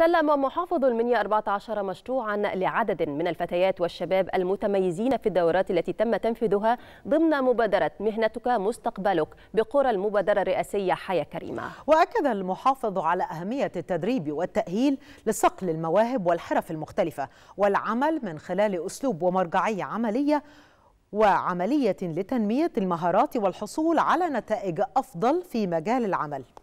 سلم محافظ المنيا 14 مشروعا لعدد من الفتيات والشباب المتميزين في الدورات التي تم تنفيذها ضمن مبادرة مهنتك مستقبلك بقرى المبادرة الرئاسية حياة كريمة وأكد المحافظ على أهمية التدريب والتأهيل لصقل المواهب والحرف المختلفة والعمل من خلال أسلوب ومرجعية عملية وعملية لتنمية المهارات والحصول على نتائج أفضل في مجال العمل